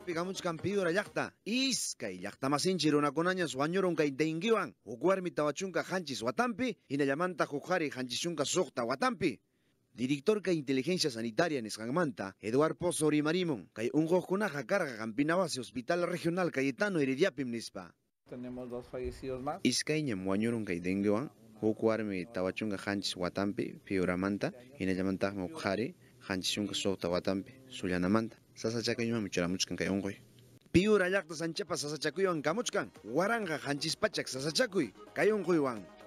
más Pikamunchkampiura con iskay llaqtamasinchik runakunañas wañurunka intiinkiwan o warmi tawachunka hanchis watanpi llamanta huqari hanchisunca sohta watampi. director de inteligencia sanitaria en nisqanmanta Eduard Pozo un kay carga campina base Hospital Regional Cayetano Herediapim nispa tenemos dos fallecidos más iskayñam wañurunka intiinkiwan huk warmi tawachunka hanchis watanpi llamanta hinallamantajmi huqari hanchishunka suqta watanpi manta sasa chaka yuma muchara muchkan kay ungoy. Piura llaqta sanchapa sasa chakuyan kamuchkan, waranga janchispachak sasa chakuy, kay ungoy wang.